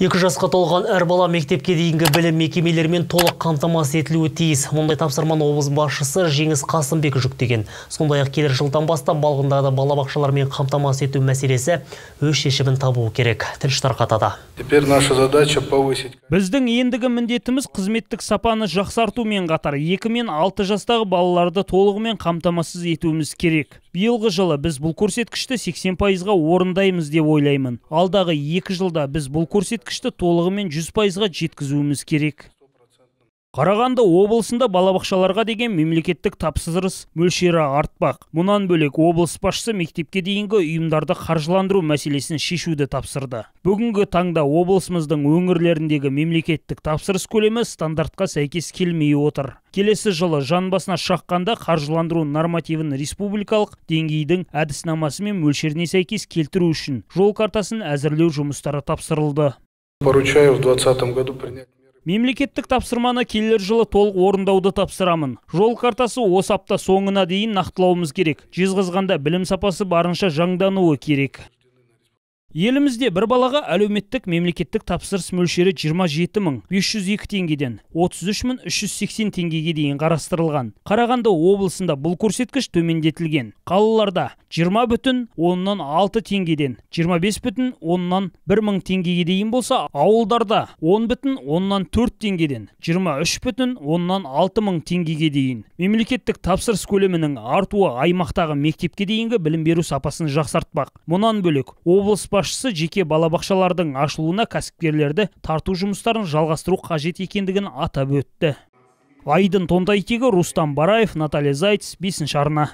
Екі жасқа толған әр бала мектепке дейінгі білім мекемелермен толық қамтамасыз етілуі тиіс. Мұндай тапсырманы облыс басшысы Жеңіс Қасымбек жүктеген. Сондай-ақ келер жылдан бастап балғындарды балабақшалармен қамтамасыз ету мәселесі өз шешімін табуы керек. Тілші тарқатады. Біздің ендігі міндетіміз қызметтік сапаны жақсартумен қатар 2 мен 6 жастағы балаларды толығымен қамтамасыз етуіміз керек биылғы жылы біз бұл көрсеткішті 80 пайызға орындаймыз деп ойлаймын алдағы екі жылда біз бұл көрсеткішті толығымен 100 пайызға жеткізуіміз керек қарағанды облысында балабақшаларға деген мемлекеттік тапсырыс мөлшері артпақ мұнан бөлек облыс басшысы мектепке дейінгі ұйымдарды қаржыландыру мәселесін шешуді тапсырды бүгінгі таңда облысымыздың өңірлеріндегі мемлекеттік тапсырыс көлемі стандартқа сәйкес келмей отыр келесі жылы жан басына шаққанда қаржыландыру нормативін республикалық деңгейдің әдіснамасы мен мөлшеріне сәйкес келтіру үшін жол картасын әзірлеу жұмыстары тапсырылды поручаю в мемлекеттік тапсырманы келер жылы толық орындауды тапсырамын жол картасы осы апта соңына дейін нақтылауымыз керек жезқазғанда білім сапасы барынша жаңдануы керек елімізде бір балаға әлеуметтік мемлекеттік тапсырыс мөлшері 27 теңгеден 33380 теңгеге дейін қарастырылған қарағанды облысында бұл көрсеткіш төмендетілген қалаларда 20 бүтін оннан 6 теңгеден 25 бүтін оннан бір теңгеге дейін болса ауылдарда 10 бүтін оннан төрт теңгеден 23 бүтін оннан алты теңгеге дейін мемлекеттік тапсырыс көлемінің артуы аймақтағы мектепке дейінгі білім беру сапасын жақсартпақ мұнан бөлек облыс басшысы жеке балабақшалардың ашылуына кәсіпкерлерді тарту жұмыстарын жалғастыру қажет екендігін атап өтті айдын тонтайтегі рустам бараев наталья зайц бесінші арна